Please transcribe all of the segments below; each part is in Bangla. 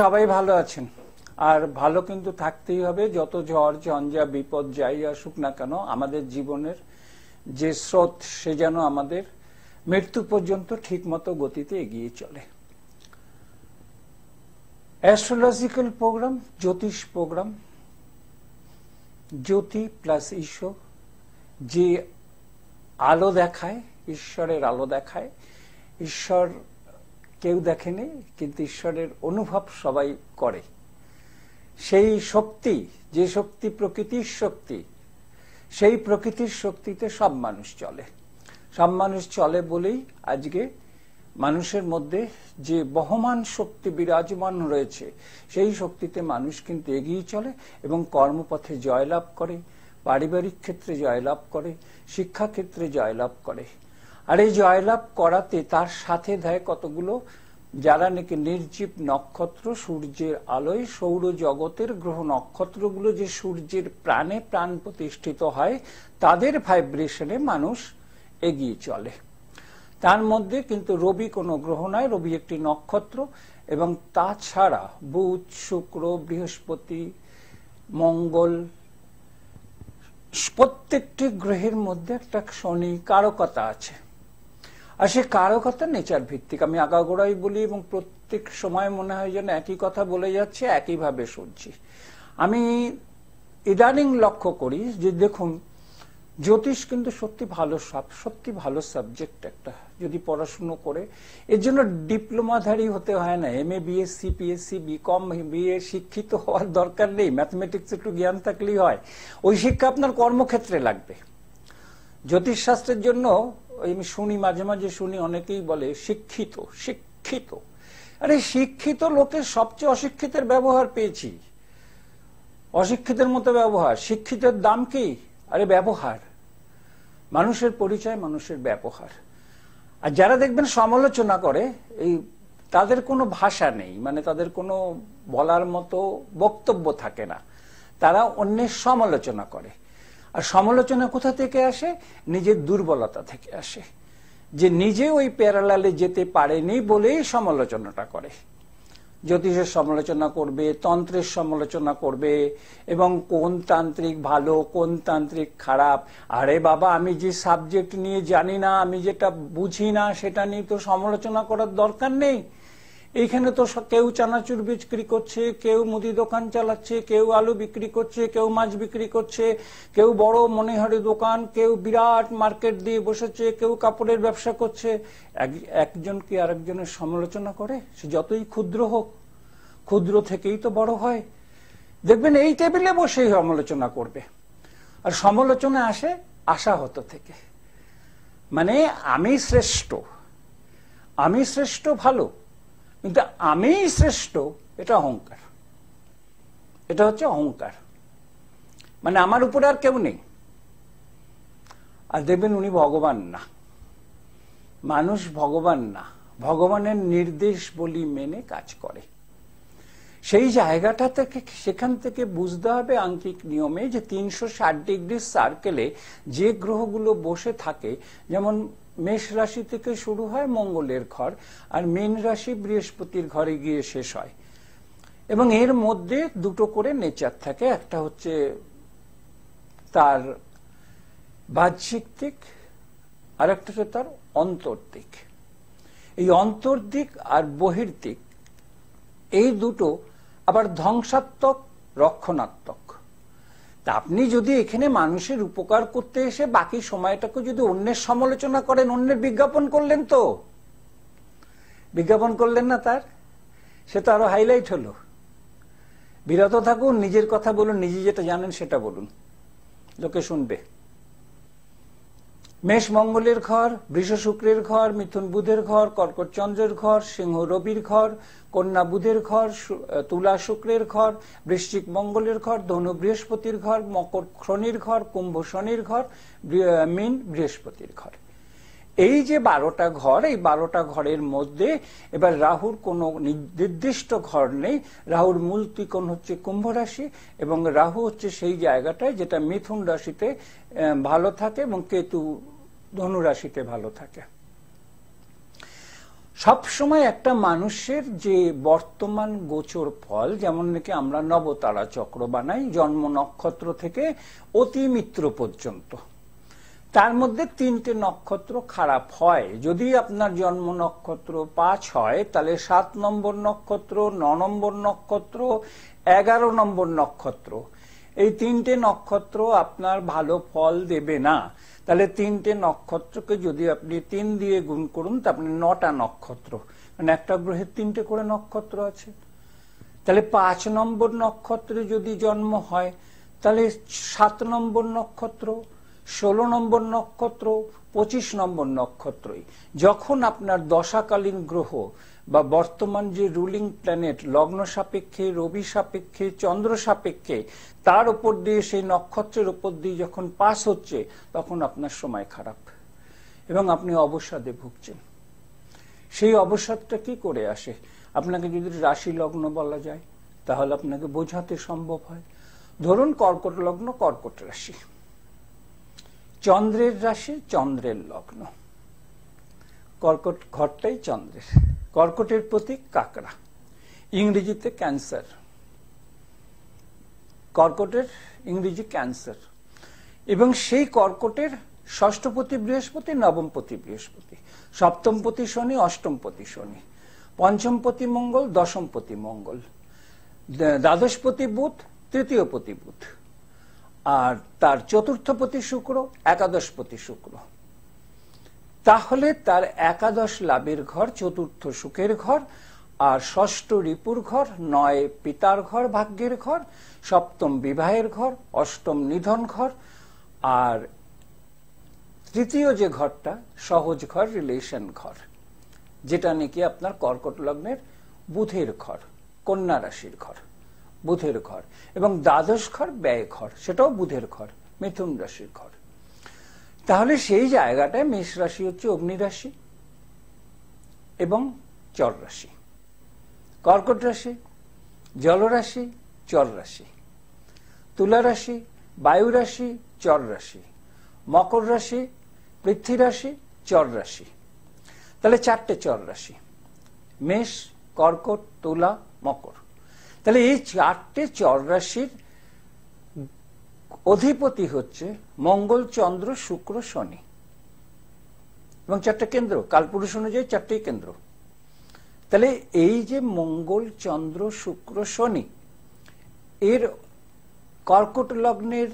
সবাই ভালো আছেন আর ভালো কিন্তু থাকতেই হবে যত ঝড় ঝঞ্ঝা বিপদ যাই আসুক না কেন আমাদের জীবনের যে স্রোত সে যেন আমাদের মৃত্যু পর্যন্ত ঠিকমতো গতিতে এগিয়ে চলে অ্যাস্ট্রোলজিক্যাল প্রোগ্রাম জ্যোতিষ প্রোগ্রাম জ্যোতি প্লাস ঈশ্বর যে আলো দেখায় ঈশ্বরের আলো দেখায় ঈশ্বর কেউ দেখেনি কিন্তু ঈশ্বরের অনুভব সবাই করে সেই শক্তি যে শক্তি প্রকৃতির শক্তি সেই প্রকৃতির শক্তিতে সব মানুষ চলে সব মানুষ চলে বলেই আজকে মানুষের মধ্যে যে বহমান শক্তি বিরাজমান রয়েছে সেই শক্তিতে মানুষ কিন্তু এগিয়ে চলে এবং কর্মপথে জয়লাভ করে পারিবারিক ক্ষেত্রে জয়লাভ করে শিক্ষাক্ষেত্রে জয়লাভ করে আর এই জয়লাভ করাতে তার সাথে দেয় কতগুলো যারা নাকি নির্জীব নক্ষত্র সূর্যের আলোয় সৌরজগতের গ্রহ নক্ষত্রগুলো যে সূর্যের প্রাণে প্রাণ প্রতিষ্ঠিত হয় তাদের ভাইব্রেশনে মানুষ এগিয়ে চলে তার মধ্যে কিন্তু রবি কোনো গ্রহ নয় রবি একটি নক্ষত্র এবং তাছাড়া বুধ শুক্র বৃহস্পতি মঙ্গল প্রত্যেকটি গ্রহের মধ্যে একটা শনি কারকতা আছে আর সে কারো কথা নেচার ভিত্তিক আমি আগাগোড়াই বলি এবং প্রত্যেক সময় মনে হয় যেন একই কথা বলে যাচ্ছে একইভাবে শুনছি আমি ইদানিং লক্ষ্য করি যে দেখুন জ্যোতিষ কিন্তু সত্যি ভালো সব সত্যি ভালো সাবজেক্ট একটা যদি পড়াশুনো করে এর জন্য ডিপ্লোমাধারী হতে হয় না এম এ বিএস সিপিএসসি বিকম বিএ শিক্ষিত হওয়ার দরকার নেই ম্যাথমেটিক্স একটু জ্ঞান থাকলেই হয় ওই শিক্ষা আপনার কর্মক্ষেত্রে লাগবে জ্যোতিষশাস্ত্রের জন্য আমি শুনি মাঝে মাঝে শুনি অনেকেই বলে শিক্ষিত শিক্ষিত আরে শিক্ষিত লোকের সবচেয়ে অশিক্ষিতের ব্যবহার পেয়েছি অশিক্ষিতের মতো ব্যবহার শিক্ষিতের দাম কি আরে ব্যবহার মানুষের পরিচয় মানুষের ব্যবহার আর যারা দেখবেন সমালোচনা করে এই তাদের কোনো ভাষা নেই মানে তাদের কোনো বলার মতো বক্তব্য থাকে না তারা অন্যের সমালোচনা করে আর সমালোচনা কোথা থেকে আসে নিজের দুর্বলতা থেকে আসে যে নিজে ওই প্যারালালে যেতে পারেনি বলেই সমালোচনাটা করে জ্যোতিষের সমালোচনা করবে তন্ত্রের সমালোচনা করবে এবং কোন তান্ত্রিক ভালো কোন তান্ত্রিক খারাপ আরে বাবা আমি যে সাবজেক্ট নিয়ে জানি না আমি যেটা বুঝি না সেটা নিয়ে তো সমালোচনা করার দরকার নেই এইখানে তো কেউ চানাচুর বিক্রি করছে কেউ মুদি দোকান চালাচ্ছে কেউ আলু বিক্রি করছে কেউ মাছ বিক্রি করছে কেউ বড় মনেহারি দোকান কেউ বিরাট মার্কেট দিয়ে বসেছে কেউ কাপড়ের ব্যবসা করছে একজন কি আরেকজনের সমালোচনা করে সে যতই ক্ষুদ্র হোক ক্ষুদ্র থেকেই তো বড় হয় দেখবেন এই টেবিলে বসেই সমালোচনা করবে আর সমালোচনা আসে আশা হত থেকে মানে আমি শ্রেষ্ঠ আমি শ্রেষ্ঠ ভালো কিন্তু আমি শ্রেষ্ঠ এটা অহংকার এটা হচ্ছে অহংকার মানে আমার উপরে আর কেউ নেই আর দেখবেন উনি ভগবান না মানুষ ভগবান না ভগবানের নির্দেশ বলি মেনে কাজ করে সেই জায়গাটা থেকে সেখান থেকে বুঝতে হবে আঙ্কিক নিয়মে যে তিনশো ডিগ্রি সার্কেলে যে গ্রহগুলো বসে থাকে যেমন মেষ রাশি থেকে শুরু হয় মঙ্গলের ঘর আর মীন রাশি বৃহস্পতির ঘরে গিয়ে শেষ হয় এবং এর মধ্যে দুটো করে নেচার থাকে একটা হচ্ছে তার বাহ্যিক দিক আর একটা হচ্ছে তার অন্তর্দিক এই অন্তর্দিক আর বহির্দিক এই দুটো আবার ধ্বংসাত্মক রক্ষণাত্মক তা আপনি যদি এখানে মানুষের উপকার করতে এসে বাকি সময়টাকে যদি অন্যের সমালোচনা করেন অন্যের বিজ্ঞাপন করলেন তো বিজ্ঞাপন করলেন না তার সে তো আরো হাইলাইট হলো বিরত থাকুন নিজের কথা বলুন নিজে যেটা জানেন সেটা বলুন লোকে শুনবে মেষ মঙ্গলের ঘর বৃষ শুক্রের ঘর মিথুন বুধের ঘর কর্কট চন্দ্রের ঘর সিংহ রবির ঘর কন্যা বুধের ঘর তুলা শুক্রের ঘর বৃশ্চিক মঙ্গলের ঘর ধনু বৃহস্পতির ঘর মকর শনির ঘর কুম্ভ শনির ঘর মিন বৃহস্পতির ঘর এই যে বারোটা ঘর এই বারোটা ঘরের মধ্যে এবার রাহুর কোনো নির্দিষ্ট ঘর নেই রাহুর মূল ত্রিকোণ হচ্ছে কুম্ভ রাশি এবং রাহু হচ্ছে সেই জায়গাটায় যেটা মিথুন রাশিতে ভালো থাকে এবং কেতু ধনু রাশিতে ভালো থাকে সবসময় একটা মানুষের যে বর্তমান গোচর ফল যেমন নাকি আমরা নবতারা চক্র বানাই জন্ম নক্ষত্র থেকে অতিমিত্র পর্যন্ত তার মধ্যে তিনটে নক্ষত্র খারাপ হয় যদি আপনার জন্ম নক্ষত্র পাঁচ হয় তাহলে সাত নম্বর নক্ষত্র ন নম্বর নক্ষত্র এগারো নম্বর নক্ষত্র এই তিনটে নক্ষত্র আপনার ভালো ফল দেবে না তাহলে তিনটে নক্ষত্রকে যদি আপনি তিন দিয়ে গুণ করুন তা আপনি নটা নক্ষত্র মানে একটা গ্রহের তিনটে করে নক্ষত্র আছে তাহলে পাঁচ নম্বর নক্ষত্রে যদি জন্ম হয় তাহলে সাত নম্বর নক্ষত্র ষোলো নম্বর নক্ষত্র পঁচিশ নম্বর নক্ষত্রই যখন আপনার দশাকালীন গ্রহ বা বর্তমান যে রুলিং প্ল্যানেট লগ্ন সাপেক্ষে রবি সাপেক্ষে চন্দ্র সাপেক্ষে তার উপর দিয়ে সেই নক্ষত্রের উপর দিয়ে যখন পাস হচ্ছে তখন আপনার সময় খারাপ এবং আপনি অবসাদে ভুগছেন সেই অবসাদটা কি করে আসে আপনাকে যদি রাশি লগ্ন বলা যায় তাহলে আপনাকে বোঝাতে সম্ভব হয় ধরুন কর্কট লগ্ন কর্কট রাশি চন্দ্রের রাশি চন্দ্রের লগ্ন কর্কট ঘরটাই চন্দ্রের কর্কটের প্রতীক কাকড়া ইংরেজিতে ক্যান্সার কর্কটের ইংরেজি ক্যান্সার এবং সেই কর্কটের ষষ্ঠপতি বৃহস্পতি নবমপতি বৃহস্পতি সপ্তমপতি শনি অষ্টমপতি শনি পঞ্চমপতি মঙ্গল দশমপতি মঙ্গল দ্বাদশপতি বুধ তৃতীয়পতি বুধ আর তার চতুর্থপতি শুক্র একাদশপতি শুক্র তাহলে তার একাদশ লাভের ঘর চতুর্থ সুখের ঘর আর ষষ্ঠ রিপুর ঘর নয় পিতার ঘর ভাগ্যের ঘর সপ্তম বিবাহের ঘর অষ্টম নিধন ঘর আর তৃতীয় যে ঘরটা সহজ ঘর রিলেশন ঘর যেটা নাকি আপনার কর্কট লগ্নের বুধের ঘর কন্যা রাশির ঘর বুধের ঘর এবং দ্বাদশ ঘর ব্যয় ঘর সেটাও বুধের ঘর মিথুন রাশির ঘর তাহলে সেই জায়গাটায় মেষ রাশি হচ্ছে অগ্নি রাশি এবং চর রাশি কর্কট রাশি জলরাশি চর রাশি তুলা রাশি বায়ু রাশি চর রাশি মকর রাশি পৃথ্বী রাশি চর রাশি তাহলে চারটে চর রাশি মেষ কর্কট তুলা মকর তাহলে এই চারটে চররাশির অধিপতি হচ্ছে মঙ্গল চন্দ্র শুক্র শনি এবং চারটে কেন্দ্র কালপুরুষ অনুযায়ী চারটে কেন্দ্র তাহলে এই যে মঙ্গল চন্দ্র শুক্র শনি এর কর্কট লগ্নের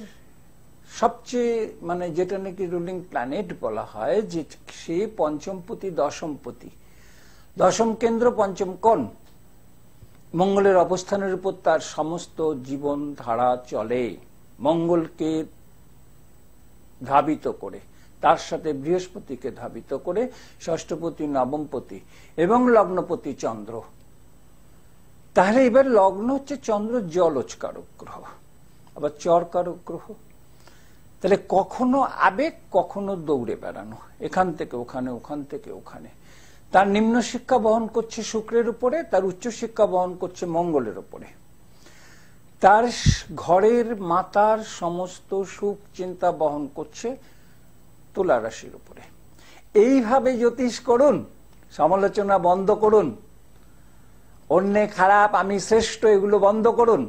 সবচেয়ে মানে যেটা নাকি রুলিং প্ল্যানেট বলা হয় যে সে পঞ্চমপতি দশমপতি দশম কেন্দ্র পঞ্চম কোণ মঙ্গলের অবস্থানের উপর তার সমস্ত জীবন ধারা চলে মঙ্গলকে ধাবিত করে তার সাথে বৃহস্পতিকে ধাবিত করে ষষ্ঠপতি নবমপতি এবং লগ্নপতি চন্দ্র তাহলে এবার লগ্ন হচ্ছে চন্দ্র জলজ কারক গ্রহ আবার চর কারক গ্রহ তাহলে কখনো আবেগ কখনো দৌড়ে বেড়ানো এখান থেকে ওখানে ওখান থেকে ওখানে তার নিম্ন শিক্ষা বহন করছে শুক্রের উপরে তার উচ্চ শিক্ষা বহন করছে মঙ্গলের উপরে তার ঘরের মাতার সমস্ত সুখ চিন্তা বহন করছে তুলা রাশির উপরে এইভাবে জ্যোতিষ করুন সমালোচনা বন্ধ করুন অন্যে খারাপ আমি শ্রেষ্ঠ এগুলো বন্ধ করুন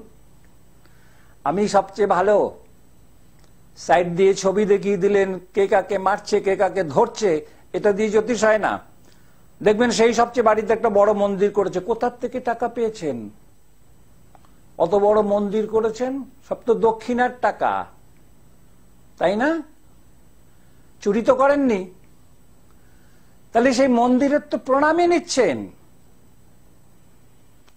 আমি সবচেয়ে ভালো সাইড দিয়ে ছবি দেখিয়ে দিলেন কে কাকে মারছে কে কাকে ধরছে এটা দিয়ে জ্যোতিষ হয় না দেখবেন সেই সবচেয়ে বাড়িতে একটা বড় মন্দির করেছে কোথার থেকে টাকা পেয়েছেন অত বড় মন্দির করেছেন সব তো দক্ষিণার টাকা তাই না চুরি তো করেননি তাহলে সেই মন্দিরের তো প্রণামে নিচ্ছেন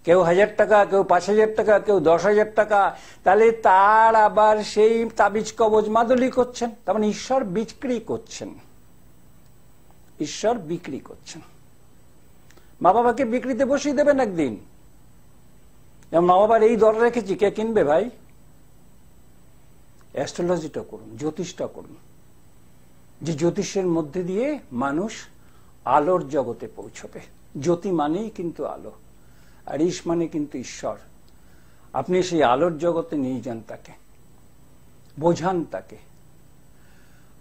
কেউ হাজার টাকা কেউ পাঁচ হাজার টাকা কেউ দশ হাজার টাকা তাহলে তার আবার সেই তাবিজ কবজ মাদুলি করছেন তার মানে ঈশ্বর বিক্রি করছেন ঈশ্বর বিক্রি করছেন মা বাবাকে বিক্রিতে বসিয়ে দেবেন একদিন মা বাবার এই দর রেখেছি কে কিনবে ভাই অ্যাস্ট্রোলজিটা করুন জ্যোতিষটা করুন যে জ্যোতিষের মধ্যে দিয়ে মানুষ আলোর জগতে পৌঁছবে জ্যোতি মানেই কিন্তু আলো আর ইস মানে কিন্তু ঈশ্বর আপনি সেই আলোর জগতে নিয়ে যান তাকে বোঝান তাকে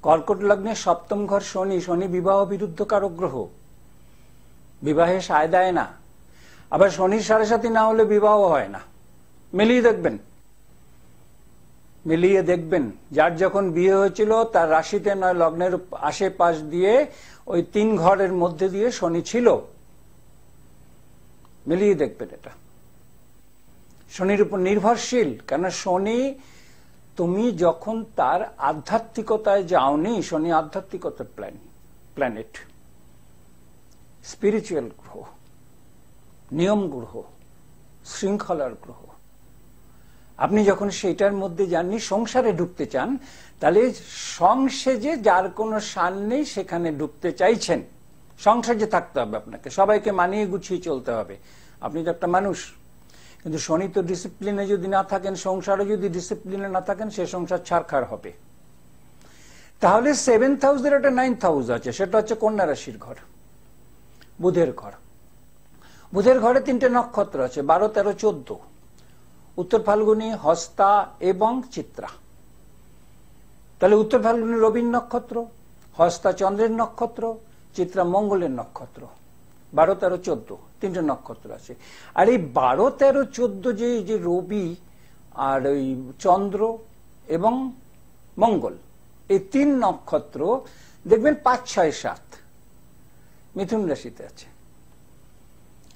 কর্কট লগ্নে সপ্তম ঘর শনি শনি বিবাহ বিরুদ্ধ কারক গ্রহ বিবাহে সায় দেয় না আবার শনির সাড়ে সাথী না হলে বিবাহ হয় না মিলিয়ে দেখবেন মিলিয়ে দেখবেন যার যখন বিয়ে হয়েছিল তার রাশিতে নয় লগ্নের আশেপাশ দিয়ে ওই তিন ঘরের মধ্যে দিয়ে শনি ছিল মিলিয়ে দেখবেন এটা শনির উপর নির্ভরশীল কেন শনি তুমি যখন তার আধ্যাত্মিকতায় যাওনি শনি আধ্যাত্মিকতার প্ল্যান প্ল্যানেট স্পিরিচুয়াল গ্রহ নিয়ম গ্রহ শৃঙ্খলার গ্রহ আপনি যখন সেটার মধ্যে যাননি সংসারে ঢুকতে চান তাহলে সংসেজে যার কোনো সান নেই সেখানে ঢুকতে চাইছেন সংসার যে থাকতে হবে আপনাকে সবাইকে মানিয়ে গুছিয়ে চলতে হবে আপনি তো একটা মানুষ কিন্তু শনি তো ডিসিপ্লিনে যদি না থাকেন সংসারে যদি ডিসিপ্লিনে না থাকেন সে সংসার ছাড়খার হবে তাহলে সেভেন্থ হাউস এর একটা নাইন্থ হাউস আছে সেটা হচ্ছে কন্যা রাশির ঘর বুধের ঘর বুধের ঘরে তিনটে নক্ষত্র আছে বারো তেরো চোদ্দ উত্তর ফাল্গুনি হস্তা এবং চিত্রা তাহলে উত্তর ফাল্গুনি রবীন নক্ষত্র হস্তা চন্দ্রের নক্ষত্র চিত্রা মঙ্গলের নক্ষত্র বারো তেরো চোদ্দ তিনটে নক্ষত্র আছে আর এই বারো তেরো চোদ্দ যে যে রবি আর ওই চন্দ্র এবং মঙ্গল এই তিন নক্ষত্র দেখবেন পাঁচ ছয় সাত মিথুন রাশিতে আছে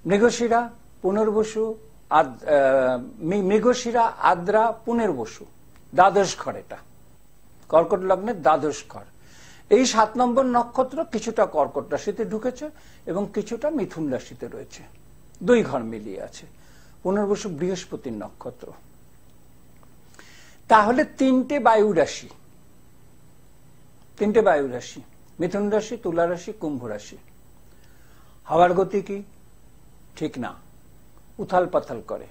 মৃগশিরা পুনর্বসু মৃগশিরা আদ্রা পুনর্বসু দ্বাদশ ঘর এটা কর্কট লগ্নের দ্বাদশ ঘর এই সাত নম্বর নক্ষত্র কিছুটা কর্কট রাশিতে ঢুকেছে এবং কিছুটা মিথুন রাশিতে রয়েছে দুই ঘর মিলিয়ে আছে পুনর্বসু বৃহস্পতির নক্ষত্র তাহলে তিনটে বায়ু রাশি তিনটে বায়ু রাশি মিথুন রাশি তুলা রাশি কুম্ভ রাশি হাওয়ার গতি কি ঠিক না উথাল পাথাল করে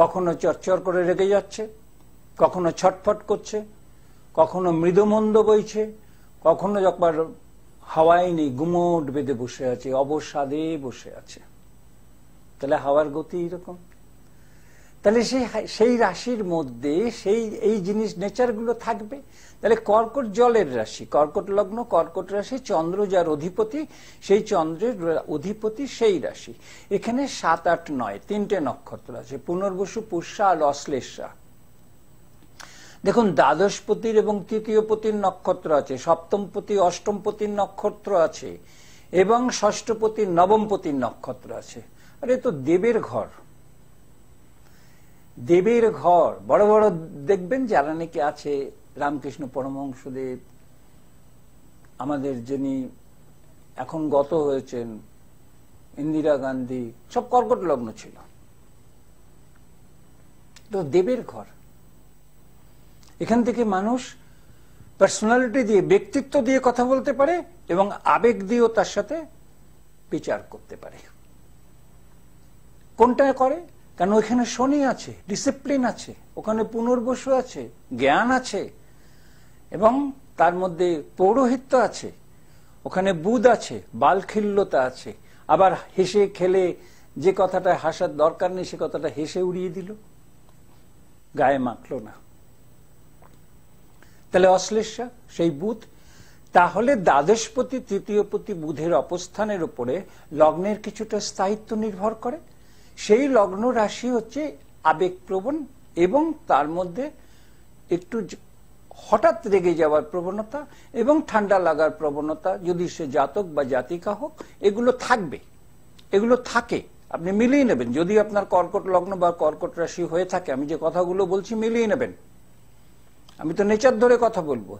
কখনো চরচর করে রেগে যাচ্ছে কখনো ছটফট করছে কখনো মৃদুমন্দ বইছে কখনো যখন হাওয়ায় নেই গুমোট বেঁধে বসে আছে অবসাদে বসে আছে তাহলে হাওয়ার গতি এরকম তাহলে সেই সেই রাশির মধ্যে সেই এই জিনিস নেচারগুলো থাকবে তাহলে কর্কট জলের রাশি কর্কট লগ্ন কর্কট রাশি চন্দ্র যার অধিপতি সেই চন্দ্রের অধিপতি সেই রাশি এখানে সাত আট নয় তিনটে নক্ষত্র আছে পুনর্বসু পুষ্যা আর অশ্লেষা দেখুন দ্বাদশপতির এবং তৃতীয়পতির নক্ষত্র আছে সপ্তমপতি অষ্টমপতির নক্ষত্র আছে এবং ষষ্ঠপতির নবমপতির নক্ষত্র আছে আর এ তো দেবের ঘর দেবের ঘর বড় বড় দেখবেন যারা নাকি আছে রামকৃষ্ণ পরমহংসদেব আমাদের যিনি এখন গত হয়েছেন ইন্দিরা গান্ধী সব কর্কট লগ্ন ছিল তো দেবের ঘর এখান থেকে মানুষ পার্সোনালিটি দিয়ে ব্যক্তিত্ব দিয়ে কথা বলতে পারে এবং আবেগ দিয়েও তার সাথে বিচার করতে পারে কোনটা করে কারণ ওইখানে শনি আছে ডিসিপ্লিন আছে ওখানে পুনর্বসু আছে জ্ঞান আছে এবং তার মধ্যে পৌরোহিত্য আছে ওখানে বুধ আছে বালখিল্যতা আছে আবার হেসে খেলে যে কথাটা হাসার দরকার নেই সে কথাটা হেসে উড়িয়ে দিল গায়ে মাখল না তাহলে অশ্লেষা সেই বুধ তাহলে দ্বাদশপতি তৃতীয়পতি বুধের অবস্থানের উপরে লগ্নের কিছুটা স্থায়িত্ব নির্ভর করে সেই লগ্ন রাশি হচ্ছে আবেগপ্রবণ এবং তার মধ্যে একটু হঠাৎ রেগে যাওয়ার প্রবণতা এবং ঠান্ডা লাগার প্রবণতা যদি সে জাতক বা জাতিকা হোক এগুলো থাকবে এগুলো থাকে আপনি মিলিয়ে নেবেন যদি আপনার কর্কট লগ্ন বা কর্কট রাশি হয়ে থাকে আমি যে কথাগুলো বলছি মিলিয়ে নেবেন আমি তো নেচার ধরে কথা বলবো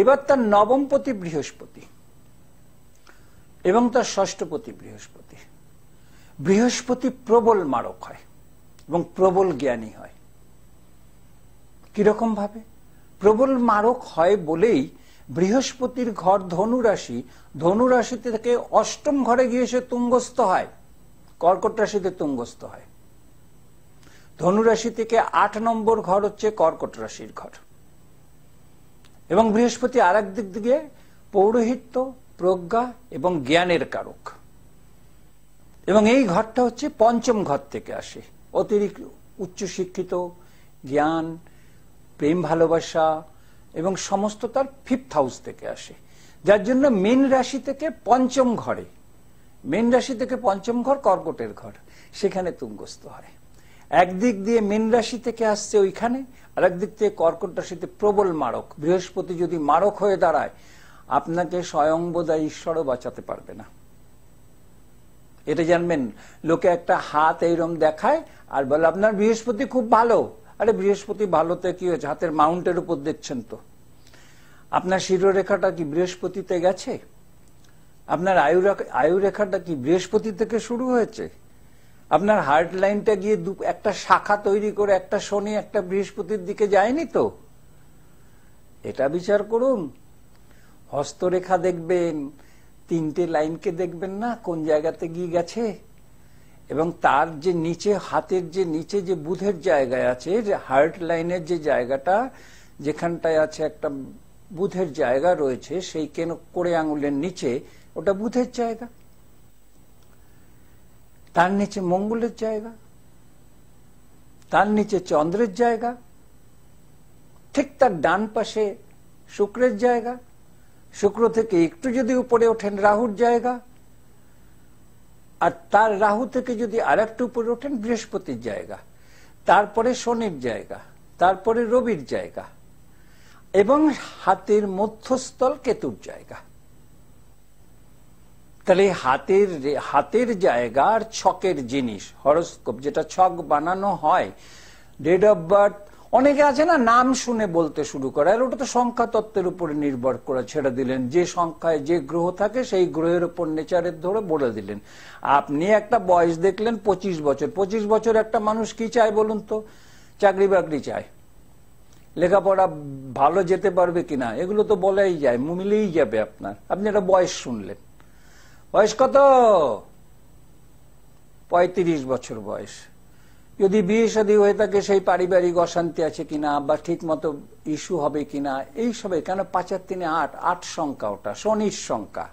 এবার তার নবমপতি বৃহস্পতি এবং তার ষষ্ঠপতি বৃহস্পতি বৃহস্পতি প্রবল মারক হয় এবং প্রবল জ্ঞানী হয় কিরকম ভাবে প্রবল মারক হয় বলেই বৃহস্পতির ঘর ধনুরাশি ধনুরাশিতে থেকে অষ্টম ঘরে গিয়ে সে তুঙ্গস্থ হয় কর্কট রাশিতে তুঙ্গস্থ হয় ধনুরাশি থেকে আট নম্বর ঘর হচ্ছে কর্কট রাশির ঘর এবং বৃহস্পতি আর দিক দিকে পৌরোহিত্য প্রজ্ঞা এবং জ্ঞানের কারক এবং এই ঘরটা হচ্ছে পঞ্চম ঘর থেকে আসে অতিরিক্ত উচ্চশিক্ষিত জ্ঞান প্রেম ভালোবাসা এবং সমস্ত তার ফিফথ হাউস থেকে আসে যার জন্য মেন রাশি থেকে পঞ্চম ঘরে মেন রাশি থেকে পঞ্চম ঘর কর্কটের ঘর সেখানে তুঙ্গস্থ হয় একদিক দিয়ে মেন রাশি থেকে আসছে ওইখানে আর একদিক থেকে কর্কট রাশিতে প্রবল মারক বৃহস্পতি যদি মারক হয়ে দাঁড়ায় আপনাকে স্বয়ং বোধ ঈশ্বরও বাঁচাতে পারবে না এটা জানবেন লোকে একটা হাত এইরম দেখায় আর বলে আপনার বৃহস্পতি খুব ভালো আরে বৃহস্পতি ভালোতে কি হয়েছে হাতের মাউন্টের উপর দেখছেন তো আপনার শিরোরেখাটা কি বৃহস্পতিতে গেছে আপনার আয়ু আয়ুরেখাটা কি বৃহস্পতি থেকে শুরু হয়েছে আপনার হার্ট লাইনটা গিয়ে একটা শাখা তৈরি করে একটা শনি একটা বৃহস্পতির দিকে যায়নি তো এটা বিচার করুন হস্তরেখা দেখবেন তিনটে লাইনকে দেখবেন না কোন জায়গাতে গিয়ে গেছে এবং তার যে নিচে হাতের যে নিচে যে বুধের জায়গায় আছে যে হার্ট লাইনের যে জায়গাটা যেখানটায় আছে একটা বুধের জায়গা রয়েছে সেই কেন করে আঙুলের নিচে ওটা বুধের জায়গা তার নিচে মঙ্গলের জায়গা তার নিচে চন্দ্রের জায়গা ঠিক তার ডান পাশে শুক্রের জায়গা শুক্র থেকে একটু যদি উপরে ওঠেন রাহুর জায়গা আর তার রাহু থেকে যদি আর একটু উপরে ওঠেন বৃহস্পতির জায়গা তারপরে শনির জায়গা তারপরে রবির জায়গা এবং হাতের মধ্যস্থল কেতুর জায়গা তাহলে হাতের হাতের জায়গা আর ছকের জিনিস হরস্কোপ যেটা ছক বানানো হয় ডেট অফ বার্থ অনেকে আছে না নাম শুনে বলতে শুরু করে আর ওটা তো সংখ্যা তত্ত্বের উপরে নির্ভর করে ছেড়ে দিলেন যে সংখ্যায় যে গ্রহ থাকে সেই গ্রহের উপর নেচারের ধরে বলে দিলেন আপনি একটা বয়স দেখলেন পঁচিশ বছর পঁচিশ বছর একটা মানুষ কি চায় বলুন তো চাকরি বাকরি চায় লেখাপড়া ভালো যেতে পারবে কিনা এগুলো তো বলাই যায় মুমিলেই যাবে আপনার আপনি একটা বয়স শুনলেন বয়স কত পঁয়ত্রিশ বছর বয়স যদি বিয়ে সাদী হয়ে থাকে সেই পারিবারিক অশান্তি আছে কিনা বা ঠিক মতো ইস্যু হবে কিনা এইসবে কেন পাঁচার তিনে আট আট সংখ্যা ওটা শনির সংখ্যা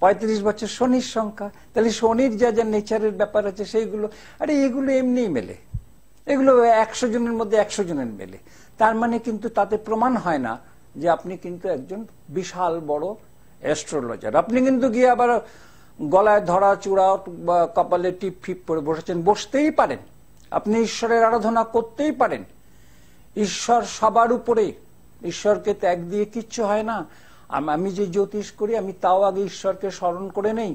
পঁয়ত্রিশ বছর শনির সংখ্যা তাহলে শনির যা যা নেচারের ব্যাপার আছে সেইগুলো আরে এগুলো এমনিই মেলে এগুলো একশো জনের মধ্যে একশো জনের মেলে তার মানে কিন্তু তাতে প্রমাণ হয় না যে আপনি কিন্তু একজন বিশাল বড় অ্যাস্ট্রোলজার আপনি কিন্তু গিয়ে আবার গলায় ধরা চূড়া কপালে টিপ ফিপ করে বসেছেন বসতেই পারেন আপনি ঈশ্বরের আরাধনা করতেই পারেন ঈশ্বর সবার উপরে ঈশ্বরকে ত্যাগ দিয়ে কিচ্ছু হয় না আমি যে জ্যোতিষ করি আমি তাও আগে ঈশ্বরকে স্মরণ করে নেই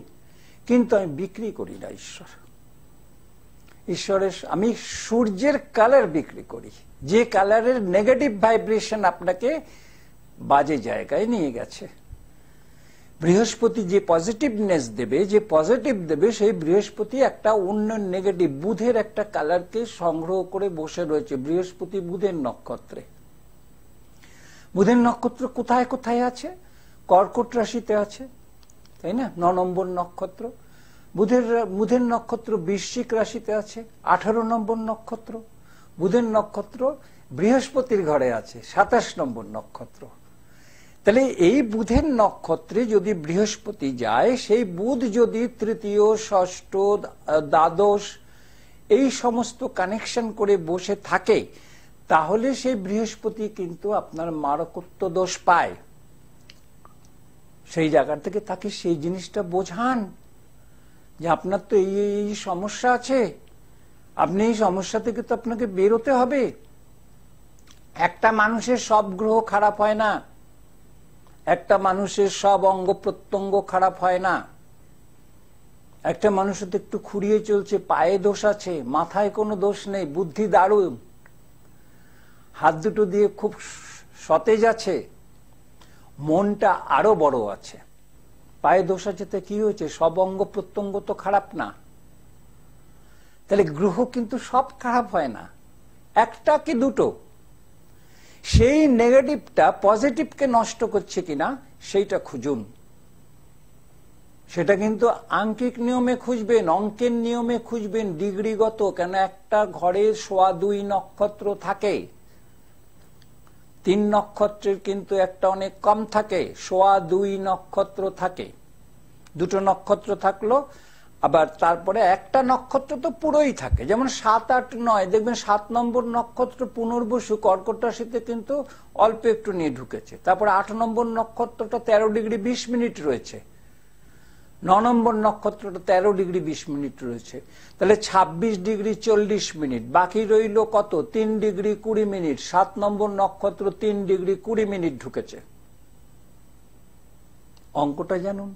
কিন্তু আমি বিক্রি করি না ঈশ্বর ঈশ্বরের আমি সূর্যের কালার বিক্রি করি যে কালারের নেগেটিভ ভাইব্রেশন আপনাকে বাজে জায়গায় নিয়ে গেছে বৃহস্পতি যে পজিটিভনেস দেবে যে পজিটিভ দেবে সেই বৃহস্পতি একটা অন্য নেগেটিভ বুধের একটা কালারকে সংগ্রহ করে বসে রয়েছে বৃহস্পতি বুধের নক্ষত্রে বুধের নক্ষত্র কোথায় কোথায় আছে কর্কট রাশিতে আছে তাই না ন নম্বর নক্ষত্র বুধের বুধের নক্ষত্র বৃশ্চিক রাশিতে আছে আঠারো নম্বর নক্ষত্র বুধের নক্ষত্র বৃহস্পতির ঘরে আছে সাতাশ নম্বর নক্ষত্র তাহলে এই বুধের নক্ষত্রে যদি বৃহস্পতি যায় সেই বুধ যদি তৃতীয় ষষ্ঠ দ্বাদশ এই সমস্ত কানেকশন করে বসে থাকে তাহলে সেই বৃহস্পতি কিন্তু আপনার মারকত্ব দোষ পায় সেই জায়গার থেকে তাকে সেই জিনিসটা বোঝান যে আপনার তো এই এই সমস্যা আছে আপনি এই সমস্যা থেকে তো আপনাকে বেরোতে হবে একটা মানুষের সব গ্রহ খারাপ হয় না একটা মানুষের সব অঙ্গ প্রত্যঙ্গ খারাপ হয় না একটা মানুষের তো একটু খুঁড়িয়ে চলছে পায়ে দোষ আছে মাথায় কোনো দোষ নেই বুদ্ধি দারুণ হাত দুটো দিয়ে খুব সতেজ আছে মনটা আরো বড় আছে পায়ে দোষ আছে তো কি হয়েছে সব অঙ্গ প্রত্যঙ্গ তো খারাপ না তাহলে গ্রহ কিন্তু সব খারাপ হয় না একটা কি দুটো সেই নেগেটিভটা পজিটিভকে নষ্ট করছে কিনা সেইটা খুঁজুন সেটা কিন্তু আঙ্কিক নিয়মে খুঁজবেন অঙ্কের নিয়মে খুঁজবেন ডিগ্রিগত কেন একটা ঘরে সোয়া দুই নক্ষত্র থাকে তিন নক্ষত্রের কিন্তু একটা অনেক কম থাকে সোয়া দুই নক্ষত্র থাকে দুটো নক্ষত্র থাকলো আবার তারপরে একটা নক্ষত্র তো পুরোই থাকে যেমন সাত আট নয় দেখবেন সাত নম্বর নক্ষত্র পুনর্বসু কর্কট রাশিতে কিন্তু অল্প একটু নিয়ে ঢুকেছে তারপরে আট নম্বর নক্ষত্রটা তেরো ডিগ্রি বিশ মিনিট রয়েছে ন নম্বর নক্ষত্রটা তেরো ডিগ্রি বিশ মিনিট রয়েছে তাহলে ২৬ ডিগ্রি চল্লিশ মিনিট বাকি রইল কত তিন ডিগ্রি কুড়ি মিনিট সাত নম্বর নক্ষত্র তিন ডিগ্রি কুড়ি মিনিট ঢুকেছে অঙ্কটা জানুন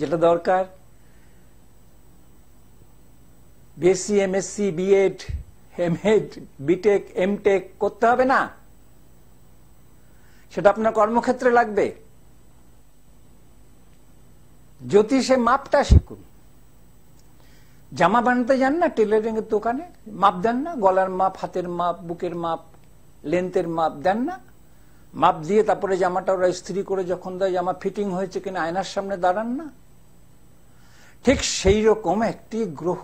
যেটা দরকার BSc MSc BEd MEd BTech MTech করতে হবে না সেটা আপনার কর্মক্ষেত্রে লাগবে জ্যোতিষে মাপটা শিখুন জামা বানাতে যান না টেলারিং এর দোকানে মাপ দেন না গলার মাপ হাতের মাপ বুকের মাপ লেন্থের মাপ দেন না মাপ দিয়ে তারপরে জামাটা ওরা ইস্ত্রি করে যখন দেয় জামা ফিটিং হয়েছে কিনা আয়নার সামনে দাঁড়ান না ঠিক সেই রকম একটি গ্রহ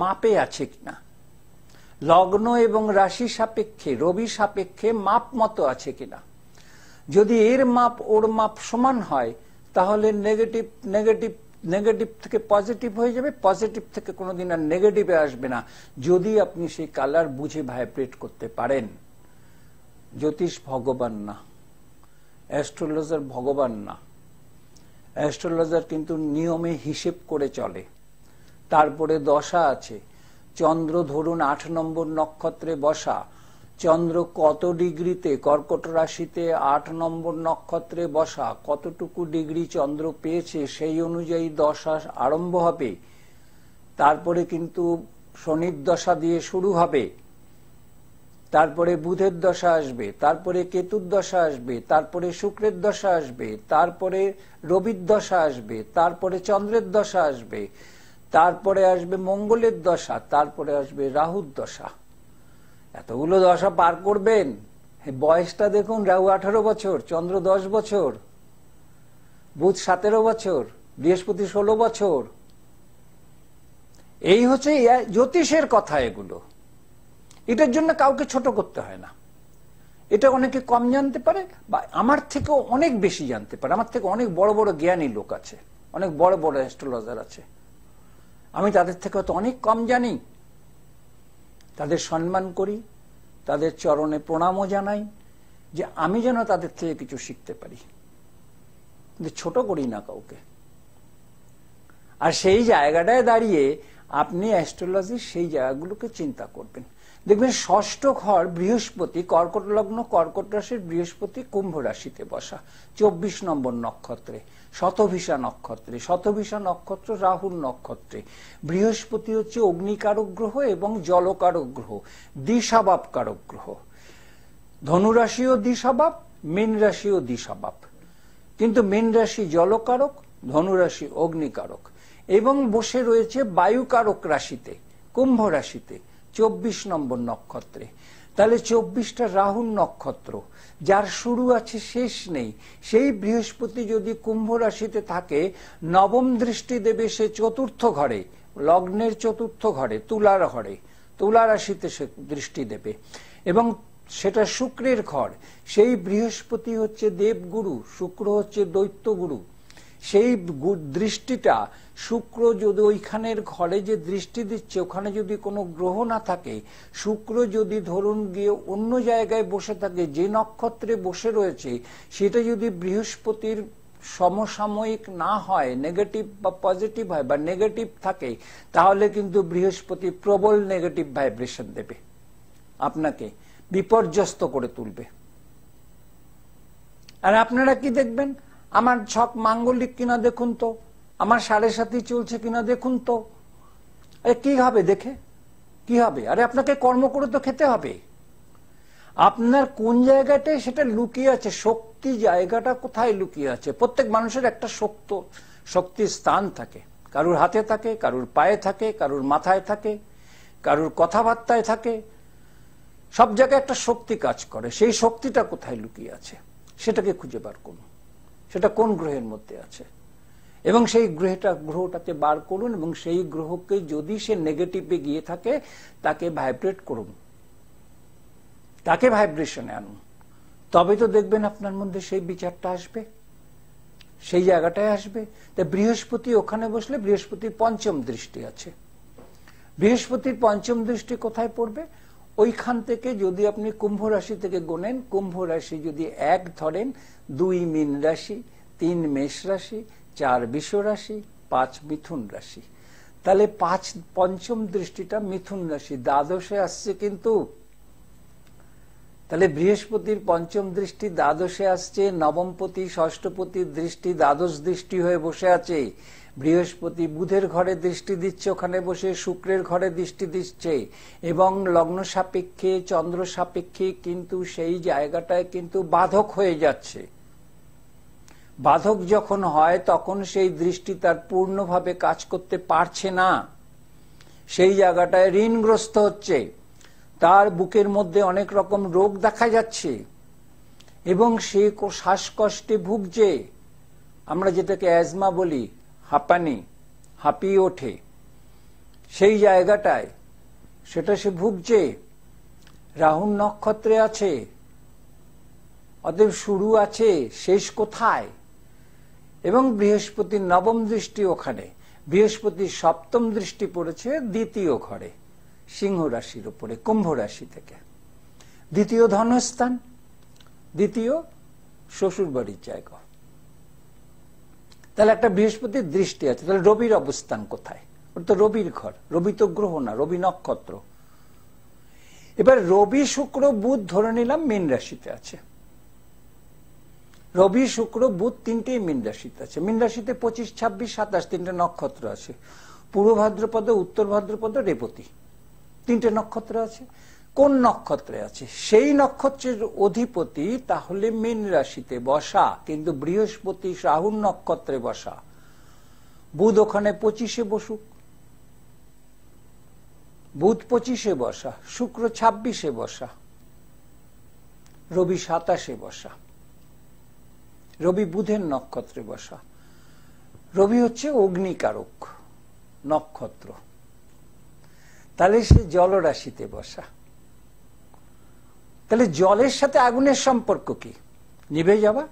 মাপে আছে কিনা লগ্ন এবং রাশি সাপেক্ষে রবি সাপেক্ষে মাপ মতো আছে কিনা যদি এর মাপ ওর মাপ সমান হয় তাহলে নেগেটিভ নেগেটিভ নেগেটিভ থেকে পজিটিভ হয়ে যাবে পজিটিভ থেকে কোনোদিন আর নেগেটিভে আসবে না যদি আপনি সেই কালার বুঝে ভাইব্রেট করতে পারেন জ্যোতিষ ভগবান না অ্যাস্ট্রোলজার ভগবান না অ্যাস্ট্রোলজার কিন্তু নিয়মে হিসেব করে চলে তারপরে দশা আছে চন্দ্র ধরুন আট নম্বর নক্ষত্রে বসা চন্দ্র কত ডিগ্রিতে কর্কট রাশিতে আট নম্বর নক্ষত্রে বসা কতটুকু ডিগ্রি চন্দ্র পেয়েছে সেই অনুযায়ী দশা আরম্ভ হবে তারপরে কিন্তু শনির দশা দিয়ে শুরু হবে তারপরে বুধের দশা আসবে তারপরে কেতুর দশা আসবে তারপরে শুক্রের দশা আসবে তারপরে রবির দশা আসবে তারপরে চন্দ্রের দশা আসবে তারপরে আসবে মঙ্গলের দশা তারপরে আসবে রাহুর দশা এতগুলো দশা পার করবেন বয়সটা দেখুন রাহু আঠারো বছর চন্দ্র দশ বছর বুধ সতেরো বছর বৃহস্পতি ষোলো বছর এই হচ্ছে জ্যোতিষের কথা এগুলো এটার জন্য কাউকে ছোট করতে হয় না এটা অনেকে কম জানতে পারে বা আমার থেকেও অনেক বেশি জানতে পারে আমার থেকে অনেক বড় বড় জ্ঞানী লোক আছে অনেক বড় বড় অ্যাস্ট্রোলজার আছে আমি তাদের থেকে হয়তো অনেক কম জানি তাদের সম্মান করি তাদের চরণে প্রণামও জানাই যে আমি যেন তাদের থেকে কিছু শিখতে পারি কিন্তু ছোট করি না কাউকে আর সেই জায়গাটায় দাঁড়িয়ে আপনি অ্যাস্ট্রোলজির সেই জায়গাগুলোকে চিন্তা করবেন দেখবেন ষষ্ঠ ঘর বৃহস্পতি কর্কট লগ্ন কর্কট রাশির বৃহস্পতি কুম্ভ রাশিতে বসা চব্বিশ নম্বর নক্ষত্রে শতভিষা নক্ষত্রে শতভিষা নক্ষত্র রাহুল নক্ষত্রে বৃহস্পতি হচ্ছে অগ্নিকারক গ্রহ এবং জলকারক গ্রহ দিশাবাব কারক গ্রহ ধনুরাশিও দিশাবাব মীন রাশিও দিশাবাব কিন্তু মীন রাশি জলকারক ধনুরাশি অগ্নিকারক এবং বসে রয়েছে বায়ুকারক রাশিতে কুম্ভ রাশিতে চব্বিশ নম্বর নক্ষত্রে তাহলে চব্বিশটা রাহুল নক্ষত্র যার শুরু আছে শেষ নেই সেই বৃহস্পতি যদি কুম্ভ রাশিতে থাকে নবম দৃষ্টি দেবে সে চতুর্থ ঘরে লগ্নের চতুর্থ ঘরে তুলার ঘরে তুলা রাশিতে সে দৃষ্টি দেবে এবং সেটা শুক্রের ঘর সেই বৃহস্পতি হচ্ছে দেবগুরু শুক্র হচ্ছে দৈত্যগুরু সেই দৃষ্টিটা শুক্র যদি ওইখানের ঘরে যে দৃষ্টি দিচ্ছে ওখানে যদি কোনো গ্রহ না থাকে শুক্র যদি ধরুন গিয়ে অন্য জায়গায় বসে থাকে যে নক্ষত্রে বসে রয়েছে সেটা যদি বৃহস্পতির সমসাময়িক না হয় নেগেটিভ বা পজিটিভ হয় বা নেগেটিভ থাকে তাহলে কিন্তু বৃহস্পতি প্রবল নেগেটিভ ভাইব্রেশন দেবে আপনাকে বিপর্যস্ত করে তুলবে আর আপনারা কি দেখবেন আমার ছক মাঙ্গলিক কিনা দেখুন তো আমার সাড়ে সাথে চলছে কিনা দেখুন তো কি হবে দেখে কি হবে আরে আপনাকে কর্ম করে তো খেতে হবে আপনার কোন জায়গাটায় সেটা লুকিয়ে আছে শক্তি জায়গাটা কোথায় লুকিয়ে আছে প্রত্যেক মানুষের একটা শক্ত শক্তির স্থান থাকে কারুর হাতে থাকে কারুর পায়ে থাকে কারুর মাথায় থাকে কারুর কথাবার্তায় থাকে সব জায়গায় একটা শক্তি কাজ করে সেই শক্তিটা কোথায় লুকিয়ে আছে সেটাকে খুঁজে বার করুন সেটা কোন গ্রহের মধ্যে আছে এবং সেই গ্রহটা গ্রহটাকে বার করুন এবং সেই গ্রহকে যদি সে নেগেটিভে গিয়ে থাকে তাকে ভাইব্রেট করুন তাকে ভাইব্রেশনে আনুন তবে তো দেখবেন আপনার মধ্যে সেই বিচারটা আসবে সেই জায়গাটায় আসবে তা বৃহস্পতি ওখানে বসলে বৃহস্পতির পঞ্চম দৃষ্টি আছে বৃহস্পতির পঞ্চম দৃষ্টি কোথায় পড়বে ওইখান থেকে যদি আপনি কুম্ভ রাশি থেকে গোনেন কুম্ভ রাশি যদি এক ধরেন দুই মিন রাশি তিন মেষ রাশি চার বিশ্ব রাশি পাঁচ মিথুন রাশি তাহলে পাঁচ পঞ্চম দৃষ্টিটা মিথুন রাশি দ্বাদশে আসছে কিন্তু তাহলে বৃহস্পতির পঞ্চম দৃষ্টি দ্বাদশে আসছে নবমপতি ষষ্ঠপতির দৃষ্টি দ্বাদশ দৃষ্টি হয়ে বসে আছে বৃহস্পতি বুধের ঘরে দৃষ্টি দিচ্ছে ওখানে বসে শুক্রের ঘরে দৃষ্টি দিচ্ছে এবং লগ্ন সাপেক্ষে চন্দ্র সাপেক্ষে কিন্তু সেই জায়গাটায় কিন্তু বাধক হয়ে যাচ্ছে বাধক যখন হয় তখন সেই দৃষ্টি তার পূর্ণভাবে কাজ করতে পারছে না সেই জায়গাটায় ঋণগ্রস্ত হচ্ছে তার বুকের মধ্যে অনেক রকম রোগ দেখা যাচ্ছে এবং সে শ্বাসকষ্টে ভুগছে আমরা যেটাকে অ্যাজমা বলি হাঁপানি হাঁপিয়ে ওঠে সেই জায়গাটায় সেটা সে ভুগছে রাহুল নক্ষত্রে আছে অতএব শুরু আছে শেষ কোথায় এবং বৃহস্পতির নবম দৃষ্টি ওখানে বৃহস্পতির সপ্তম দৃষ্টি পড়েছে দ্বিতীয় ঘরে সিংহ রাশির উপরে কুম্ভ রাশি থেকে দ্বিতীয় ধনস্থান দ্বিতীয় শ্বশুরবাড়ির জায়গা তাহলে একটা বৃহস্পতির দৃষ্টি আছে তাহলে রবির অবস্থান কোথায় ওর তো রবির ঘর রবি তো গ্রহ না রবি নক্ষত্র এবার রবি শুক্র বুধ ধরে নিলাম মীন রাশিতে আছে রবি শুক্র বুধ তিনটি মীন রাশিতে আছে মীন রাশিতে পঁচিশ ছাব্বিশ সাতাশ তিনটে নক্ষত্র আছে পূর্ব ভাদ্রপদ উত্তর ভাদ্রপদ রেবতী তিনটে নক্ষত্র আছে কোন নক্ষত্রে আছে সেই নক্ষত্রের অধিপতি তাহলে মীন রাশিতে বসা কিন্তু বৃহস্পতি রাহুল নক্ষত্রে বসা বুধ ওখানে পঁচিশে বসুক বুধ পঁচিশে বসা শুক্র ছাব্বিশে বসা রবি সাতাশে বসা রবি বুধের নক্ষত্রে বসা রবি হচ্ছে অগ্নিকারক নক্ষত্র তাহলে সে জলরাশিতে বসা তাহলে জলের সাথে আগুনের সম্পর্ক কি নিভে যাবা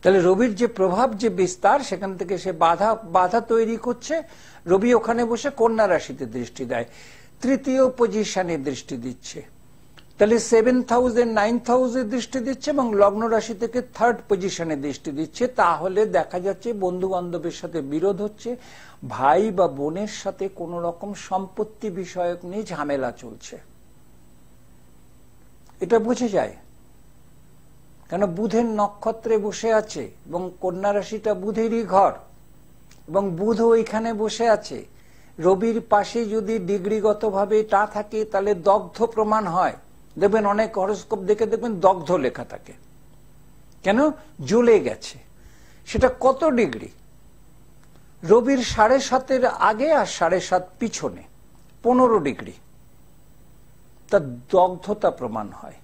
তাহলে রবির যে প্রভাব যে বিস্তার সেখান থেকে সে বাধা বাধা তৈরি করছে রবি ওখানে বসে কন্যা রাশিতে দৃষ্টি দেয় তৃতীয় পজিশনে দৃষ্টি দিচ্ছে তাহলে সেভেন থাউজেন্ড নাইন থাউজেন্ড দৃষ্টি দিচ্ছে এবং লগ্ন রাশি থেকে থার্ড পজিশনে দৃষ্টি দিচ্ছে তাহলে দেখা যাচ্ছে বন্ধু বান্ধবের সাথে বিরোধ হচ্ছে ভাই বা বোনের সাথে কোন রকম সম্পত্তি বিষয়ক নিয়ে ঝামেলা চলছে এটা বুঝে যায় কেন বুধের নক্ষত্রে বসে আছে এবং কন্যা রাশিটা বুধেরই ঘর এবং বুধ ওইখানে বসে আছে রবির পাশে যদি ডিগ্রিগতভাবে তা থাকে তাহলে দগ্ধ প্রমাণ হয় দেখবেন অনেক হরস্কোপ দেখে দেখবেন দগ্ধ লেখা থাকে কেন জ্বলে গেছে সেটা কত ডিগ্রি রবির সাড়ে সাতের আগে আর সাড়ে সাত পিছনে পনেরো ডিগ্রি তার দগ্ধতা প্রমাণ হয়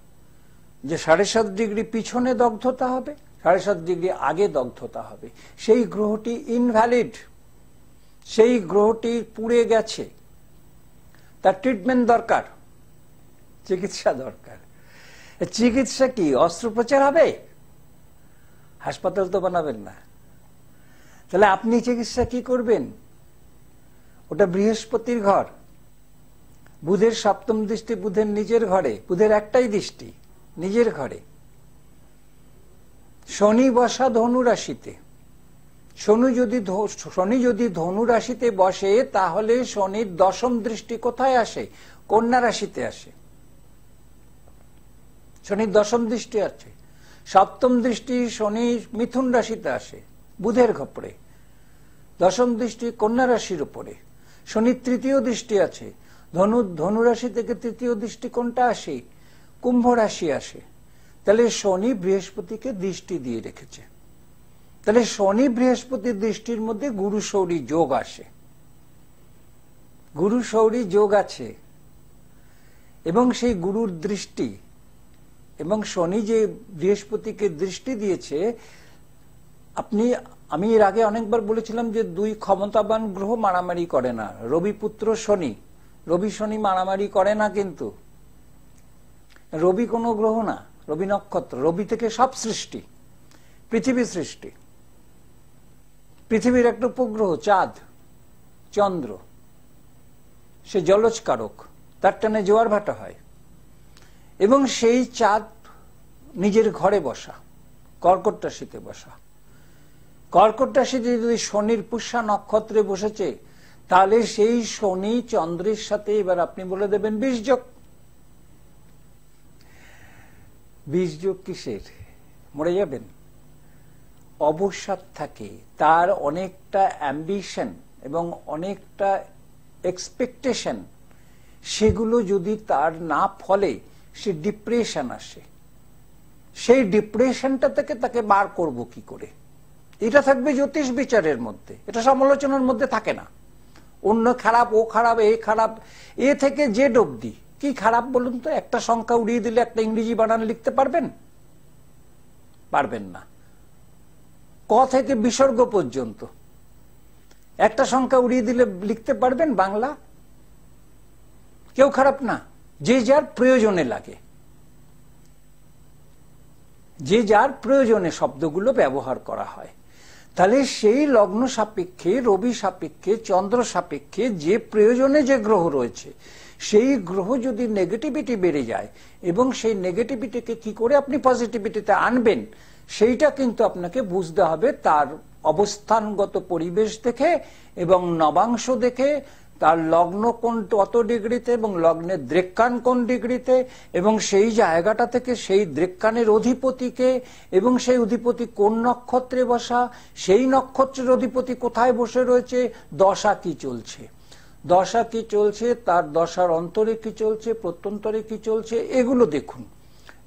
যে সাড়ে সাত ডিগ্রি পিছনে দগ্ধতা হবে সাড়ে সাত ডিগ্রি আগে দগ্ধতা হবে সেই গ্রহটি ইনভ্যালিড সেই গ্রহটি পুড়ে গেছে তার ট্রিটমেন্ট দরকার চিকিৎসা দরকার চিকিৎসা কি অস্ত্রোপচার হবে হাসপাতাল তো বানাবেন না তাহলে আপনি চিকিৎসা কি করবেন ওটা বৃহস্পতির ঘর বুধের সপ্তম দৃষ্টি বুধের নিজের ঘরে বুধের একটাই দৃষ্টি নিজের ঘরে শনি বসা ধনুরাশিতে শনি যদি শনি যদি ধনুরাশিতে বসে তাহলে শনির দশম দৃষ্টি কোথায় আসে কন্যা রাশিতে আসে শনির দশম দৃষ্টি আছে সপ্তম দৃষ্টি শনি মিথুন রাশিতে আসে বুধের ঘপড়ে দশম দৃষ্টি কন্যা রাশির উপরে শনির তৃতীয় দৃষ্টি আছে ধনু ধনুরাশি থেকে তৃতীয় দৃষ্টি কোনটা আসে কুম্ভ রাশি আসে তাহলে শনি বৃহস্পতিকে দৃষ্টি দিয়ে রেখেছে তাহলে শনি বৃহস্পতির দৃষ্টির মধ্যে গুরু সৌরী যোগ আসে গুরু সৌরী যোগ আছে এবং সেই গুরুর দৃষ্টি এবং শনি যে বৃহস্পতিকে দৃষ্টি দিয়েছে আপনি আমি এর আগে অনেকবার বলেছিলাম যে দুই ক্ষমতাবান গ্রহ মারামারি করে না রবি পুত্র শনি রবি শনি মারামারি করে না কিন্তু রবি কোনো গ্রহ না রবি নক্ষত্র রবি থেকে সব সৃষ্টি পৃথিবী সৃষ্টি পৃথিবীর একটা উপগ্রহ চাঁদ চন্দ্র সে জলজ কারক তার টানে জোয়ার ভাটা হয় এবং সেই চাঁদ নিজের ঘরে বসা কর্কট রাশিতে বসা কর্কট রাশিতে যদি শনির পুষ্যা নক্ষত্রে বসেছে তাহলে সেই শনি চন্দ্রের সাথে এবার আপনি বলে দেবেন বিশ যোগ বিশ যোগ কিসের মরে যাবেন অবসাদ থাকে তার অনেকটা অ্যাম্বিশন এবং অনেকটা এক্সপেকটেশন সেগুলো যদি তার না ফলে সে ডিপ্রেশন আসে সেই ডিপ্রেশনটা থেকে তাকে বার করব কি করে এটা থাকবে জ্যোতিষ বিচারের মধ্যে এটা সমালোচনার মধ্যে থাকে না অন্য খারাপ ও খারাপ এ খারাপ এ থেকে জেড অব্দি কি খারাপ বলুন তো একটা সংখ্যা উড়িয়ে দিলে একটা ইংরেজি বানান লিখতে পারবেন পারবেন না ক থেকে বিসর্গ পর্যন্ত একটা সংখ্যা উড়িয়ে দিলে লিখতে পারবেন বাংলা কেউ খারাপ না যে যার প্রয়োজনে লাগে যে যার প্রয়োজনে শব্দগুলো ব্যবহার করা হয় তাহলে সেই লগ্ন সাপেক্ষে রবি সাপেক্ষে চন্দ্র সাপেক্ষে যে প্রয়োজনে যে গ্রহ রয়েছে সেই গ্রহ যদি নেগেটিভিটি বেড়ে যায় এবং সেই নেগেটিভিটিকে কি করে আপনি পজিটিভিটিতে আনবেন সেইটা কিন্তু আপনাকে বুঝতে হবে তার অবস্থানগত পরিবেশ দেখে এবং নবাংশ দেখে তার লগ্ন কোন কত ডিগ্রিতে এবং লগ্নের দ্রেক্কান কোন ডিগ্রিতে এবং সেই জায়গাটা থেকে সেই দ্রেক্কানের অধিপতিকে এবং সেই অধিপতি কোন নক্ষত্রে বসা সেই নক্ষত্রের অধিপতি কোথায় বসে রয়েছে দশা কি চলছে দশা কি চলছে তার দশার অন্তরে কি চলছে প্রত্যন্তরে কি চলছে এগুলো দেখুন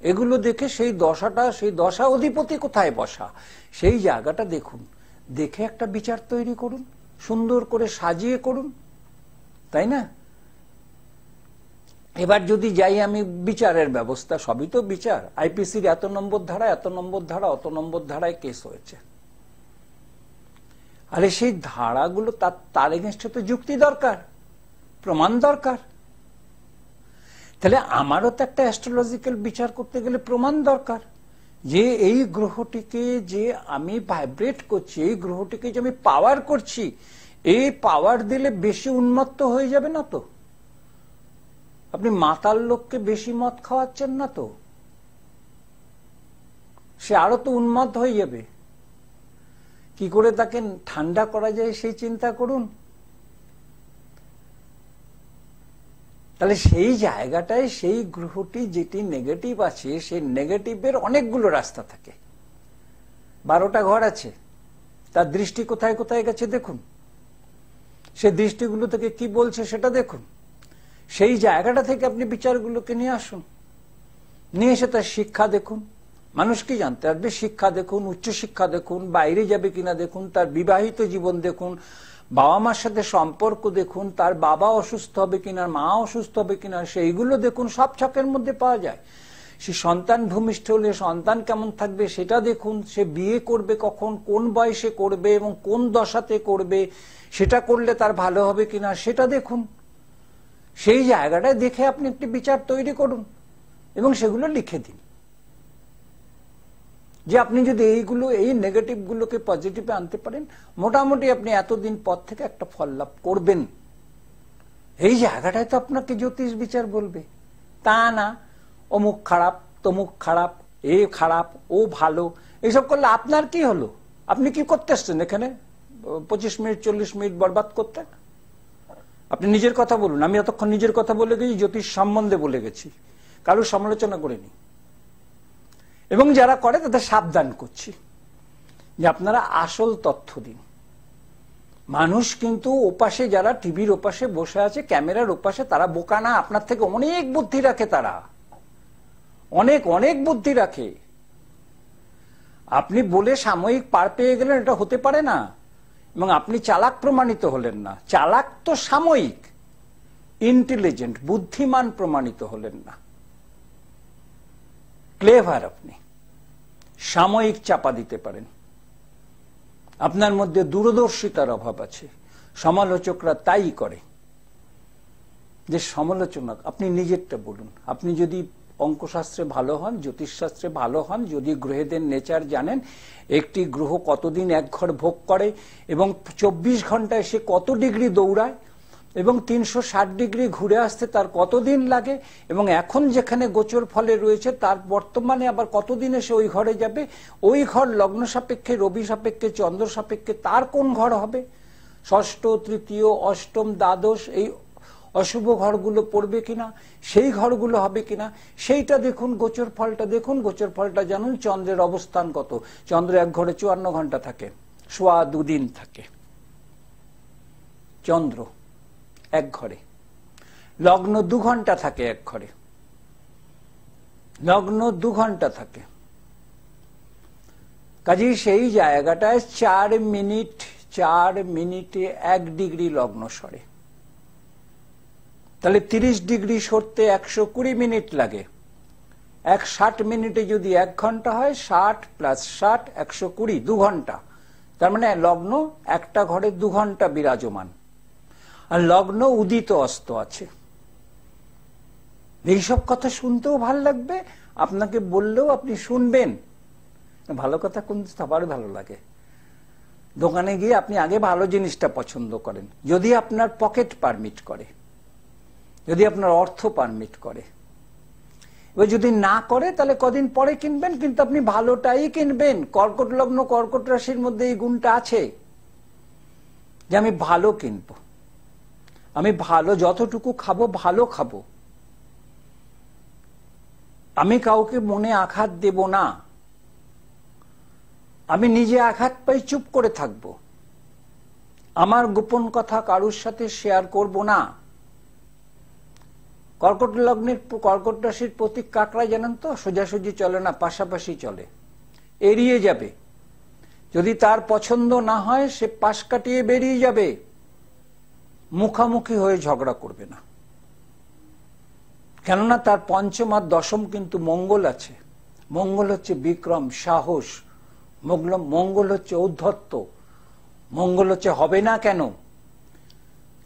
এগুলো দেখে সেই দশাটা সেই দশা অধিপতি কোথায় বসা সেই জায়গাটা দেখুন দেখে একটা বিচার তৈরি করুন সুন্দর করে সাজিয়ে করুন তাই না এবার যদি যাই আমি বিচারের ব্যবস্থা সবই তো বিচার আইপিসির এত নম্বর ধারা এত নম্বর ধারা অত নম্বর ধারায় কেস হয়েছে আরে সেই ধারাগুলো তার তার এগেনস্টে তো যুক্তি দরকার প্রমাণ দরকার তাহলে আমারও তো একটা অ্যাস্ট্রোলজিক্যাল বিচার করতে গেলে প্রমাণ দরকার যে এই গ্রহটিকে যে আমি ভাইব্রেট করছি এই গ্রহটিকে যে আমি পাওয়ার করছি এই পাওয়ার দিলে বেশি উন্মত্ত হয়ে যাবে না তো আপনি মাতাল লোককে বেশি মদ খাওয়াচ্ছেন না তো সে আরো তো উন্মাদ হয়ে যাবে কি করে তাকে ঠান্ডা করা যায় সেই চিন্তা করুন তাহলে সেই জায়গাটায় সেই গ্রহটি যেটি নেগেটিভ আছে সেই নেগেটিভের অনেকগুলো রাস্তা থাকে বারোটা ঘর আছে তার দৃষ্টি কোথায় কোথায় গেছে দেখুন সে দৃষ্টিগুলো থেকে কি বলছে সেটা দেখুন সেই জায়গাটা থেকে আপনি বিচারগুলোকে নিয়ে আসুন নিয়ে এসে তার শিক্ষা দেখুন মানুষ কি জানতে আসবে শিক্ষা দেখুন উচ্চশিক্ষা দেখুন বাইরে যাবে কিনা দেখুন তার বিবাহিত জীবন দেখুন বাবা মার সাথে সম্পর্ক দেখুন তার বাবা অসুস্থ হবে কিনা মা অসুস্থ হবে কিনা সেইগুলো দেখুন সব ছকের মধ্যে পাওয়া যায় সে সন্তান ভূমিষ্ঠ হলে সন্তান কেমন থাকবে সেটা দেখুন সে বিয়ে করবে কখন কোন বয়সে করবে এবং কোন দশাতে করবে সেটা করলে তার ভালো হবে কিনা সেটা দেখুন সেই জায়গাটায় দেখে আপনি একটি বিচার তৈরি করুন এবং সেগুলো লিখে দিন যে আপনি যদি এইগুলো এই নেগেটিভগুলোকে পজিটিভে আনতে পারেন মোটামুটি আপনি এতদিন পর থেকে একটা ফল লাভ করবেন এই জায়গাটায় তো আপনাকে জ্যোতিষ বিচার বলবে তা না অমুক খারাপ তমুক খারাপ এ খারাপ ও ভালো এসব করলে আপনার কি হলো আপনি কি করতে আসছেন এখানে পঁচিশ মিনিট চল্লিশ মিনিট বরবাদ করতে আপনি নিজের কথা বলুন আমি এতক্ষণ নিজের কথা বলে গেছি জ্যোতিষ সম্বন্ধে বলে গেছি কারোর সমালোচনা করিনি এবং যারা করে তাদের সাবধান করছি যে আপনারা আসল তথ্য দিন মানুষ কিন্তু ওপাশে যারা টিভির ওপাশে বসে আছে ক্যামেরার ওপাশে তারা বোকা না আপনার থেকে অনেক বুদ্ধি রাখে তারা অনেক অনেক বুদ্ধি রাখে আপনি বলে সাময়িক পার পেয়ে গেলেন এটা হতে পারে না এবং আপনি চালাক প্রমাণিত হলেন না চালাক তো সাময়িক ইন্টেলিজেন্ট বুদ্ধিমান প্রমাণিত হলেন না ক্লেভার আপনি সাময়িক চাপা দিতে পারেন আপনার মধ্যে দূরদর্শিতার অভাব আছে সমালোচকরা তাই করে যে সমালোচনা আপনি নিজেরটা বলুন আপনি যদি অঙ্কশাস্ত্রে ভালো হন জ্যোতিষশাস্ত্রে ভালো হন যদি গ্রহেদের নেচার জানেন একটি গ্রহ কতদিন এক ঘর ভোগ করে এবং চব্বিশ ঘন্টায় সে কত ডিগ্রি দৌড়ায় এবং তিনশো ডিগ্রি ঘুরে আসতে তার কতদিন লাগে এবং এখন যেখানে গোচর ফলে রয়েছে তার বর্তমানে আবার কতদিনে সে ওই ঘরে যাবে ওই ঘর লগ্ন সাপেক্ষে রবি সাপেক্ষে চন্দ্র সাপেক্ষে তার কোন ঘর হবে ষষ্ঠ তৃতীয় অষ্টম দ্বাদশ এই অশুভ ঘরগুলো পড়বে কিনা সেই ঘরগুলো হবে কিনা সেইটা দেখুন গোচর ফলটা দেখুন গোচর ফলটা জানুন চন্দ্রের অবস্থান কত চন্দ্র এক ঘরে চুয়ান্ন ঘন্টা থাকে সোয়া দুদিন থাকে চন্দ্র এক ঘরে লগ্ন দু ঘন্টা থাকে এক ঘরে লগ্ন দু ঘন্টা থাকে কাজে সেই জায়গাটায় চার মিনিট চার মিনিটে এক ডিগ্রি লগ্ন সরে তাহলে তিরিশ ডিগ্রি সরতে একশো কুড়ি মিনিট লাগে এক ষাট মিনিটে যদি এক ঘন্টা হয় ষাট প্লাস ষাট একশো কুড়ি দু ঘন্টা তার মানে লগ্ন একটা ঘরে দু ঘন্টা বিরাজমান আর লগ্ন উদিত অস্ত আছে এইসব কথা শুনতেও ভাল লাগবে আপনাকে বললেও আপনি শুনবেন ভালো কথা কোন সবার ভালো লাগে দোকানে গিয়ে আপনি আগে ভালো জিনিসটা পছন্দ করেন যদি আপনার পকেট পারমিট করে যদি আপনার অর্থ পারমিট করে এবার যদি না করে তাহলে কদিন পরে কিনবেন কিন্তু আপনি ভালোটাই কিনবেন কর্কট লগ্ন কর্কট রাশির মধ্যে এই গুণটা আছে যে আমি ভালো কিনব আমি ভালো যতটুকু খাবো ভালো খাবো আমি কাউকে মনে আঘাত দেব না আমি নিজে আঘাত পাই চুপ করে থাকব আমার গোপন কথা কারুর সাথে শেয়ার করব না কর্কট লগ্নের কর্কট রাশির প্রতীক কাকড়া জানেন তো সোজাসুজি চলে না পাশাপাশি চলে এড়িয়ে যাবে যদি তার পছন্দ না হয় সে পাশ কাটিয়ে বেরিয়ে যাবে মুখামুখি হয়ে ঝগড়া করবে না কেননা তার পঞ্চম আর দশম কিন্তু মঙ্গল আছে মঙ্গল হচ্ছে বিক্রম সাহস মঙ্গল হচ্ছে ঔদ্ধত্ব মঙ্গল হচ্ছে হবে না কেন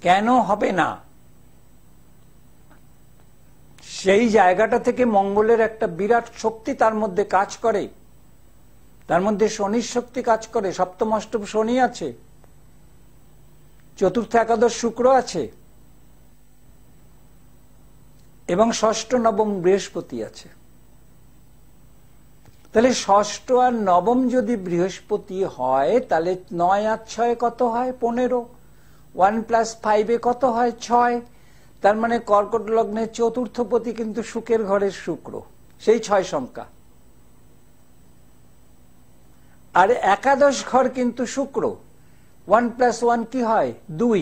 কেন হবে না সেই জায়গাটা থেকে মঙ্গলের একটা বিরাট শক্তি তার মধ্যে কাজ করে তার মধ্যে শনির শক্তি কাজ করে সপ্তম অষ্টম শনি আছে চতুর্থ একাদশ শুক্র আছে এবং ষষ্ঠ নবম বৃহস্পতি আছে তাহলে ষষ্ঠ আর নবম যদি বৃহস্পতি হয় তাহলে নয় আর ছয় কত হয় পনেরো ওয়ান প্লাস ফাইভে কত হয় ছয় তার মানে কর্কট লগ্নের চতুর্থ পতি কিন্তু সুখের ঘরের শুক্র সেই ছয় সংখ্যা আর একাদশ ঘর কিন্তু শুক্র ওয়ান প্লাস ওয়ান কি হয় দুই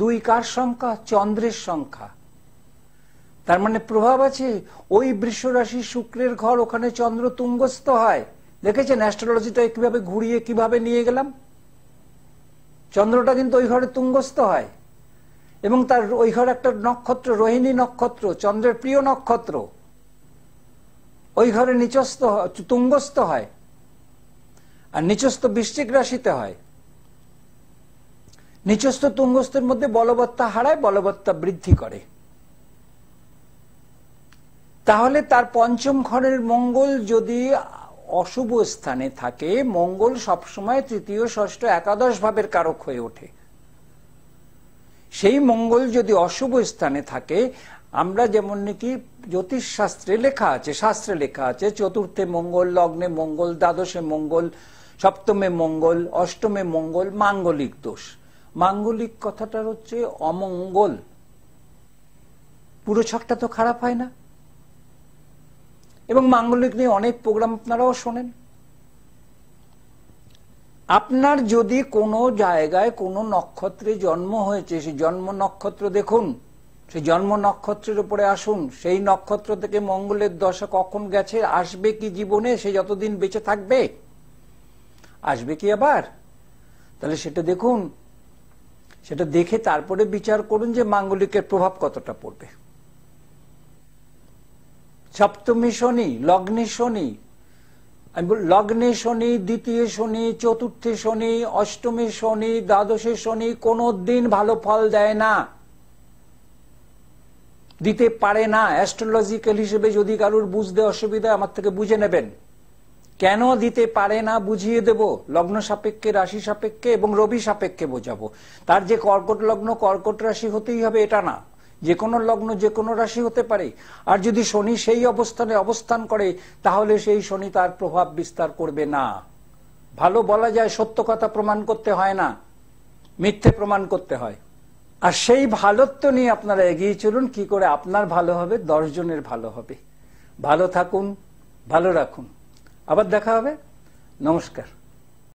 দুই কার সংখ্যা চন্দ্রের সংখ্যা তার মানে প্রভাব আছে ওই বৃষ রাশি শুক্রের ঘর ওখানে চন্দ্র তুঙ্গস্থ হয় দেখেছেন অ্যাস্ট্রোলজিটা কিভাবে ঘুরিয়ে কিভাবে নিয়ে গেলাম চন্দ্রটা কিন্তু ওই ঘরে তুঙ্গস্থ হয় এবং তার ওই ঘরে একটা নক্ষত্র রোহিণী নক্ষত্র চন্দ্রের প্রিয় নক্ষত্র ওই ঘরে নিচস্ত তুঙ্গস্থ হয় আর নিচস্থ বৃশ্চিক রাশিতে হয় নিচস্ত তুঙ্গস্থের মধ্যে বলবত্তা হারায় বলবত্তা বৃদ্ধি করে তাহলে তার পঞ্চম ঘরের মঙ্গল যদি অশুভ স্থানে থাকে মঙ্গল সবসময় তৃতীয় ষষ্ঠ একাদশ ভাবের কারক হয়ে ওঠে সেই মঙ্গল যদি অশুভ স্থানে থাকে আমরা যেমন নাকি জ্যোতিষ শাস্ত্রে লেখা আছে শাস্ত্রে লেখা আছে চতুর্থে মঙ্গল লগ্নে মঙ্গল দ্বাদশে মঙ্গল সপ্তমে মঙ্গল অষ্টমে মঙ্গল মাঙ্গলিক দোষ মাঙ্গলিক কথাটার হচ্ছে অমঙ্গল পুরো ছকটা তো খারাপ হয় না এবং মাঙ্গলিক নিয়ে অনেক প্রোগ্রাম আপনারাও শোনেন আপনার যদি কোনো জায়গায় কোনো নক্ষত্রে জন্ম হয়েছে সেই জন্ম নক্ষত্র দেখুন সেই জন্ম নক্ষত্রের উপরে আসুন সেই নক্ষত্র থেকে মঙ্গলের দশা কখন গেছে আসবে কি জীবনে সে যতদিন বেঁচে থাকবে আসবে কি আবার তাহলে সেটা দেখুন সেটা দেখে তারপরে বিচার করুন যে মাঙ্গলিকের প্রভাব কতটা পড়বে সপ্তমী শনি লগ্নি শনি আমি বল লগ্নে শনি দ্বিতীয় শনি চতুর্থে শনি অষ্টমে শনি দ্বাদশে শনি কোনো দিন ভালো ফল দেয় না দিতে পারে না অ্যাস্ট্রোলজিক্যাল হিসেবে যদি কারুর বুঝতে অসুবিধা আমার থেকে বুঝে নেবেন কেন দিতে পারে না বুঝিয়ে দেব লগ্ন সাপেক্ষে রাশি সাপেক্ষে এবং রবি সাপেক্ষে বোঝাবো তার যে কর্কট লগ্ন কর্কট রাশি হতেই হবে এটা না যে কোনো লগ্ন যে কোনো রাশি হতে পারে আর যদি শনি সেই অবস্থানে অবস্থান করে তাহলে সেই শনি তার প্রভাব বিস্তার করবে না ভালো বলা যায় সত্য কথা প্রমাণ করতে হয় না মিথ্যে প্রমাণ করতে হয় আর সেই ভালোত্ব নিয়ে আপনারা এগিয়ে চলুন কি করে আপনার ভালো হবে দশজনের ভালো হবে ভালো থাকুন ভালো রাখুন আবার দেখা হবে নমস্কার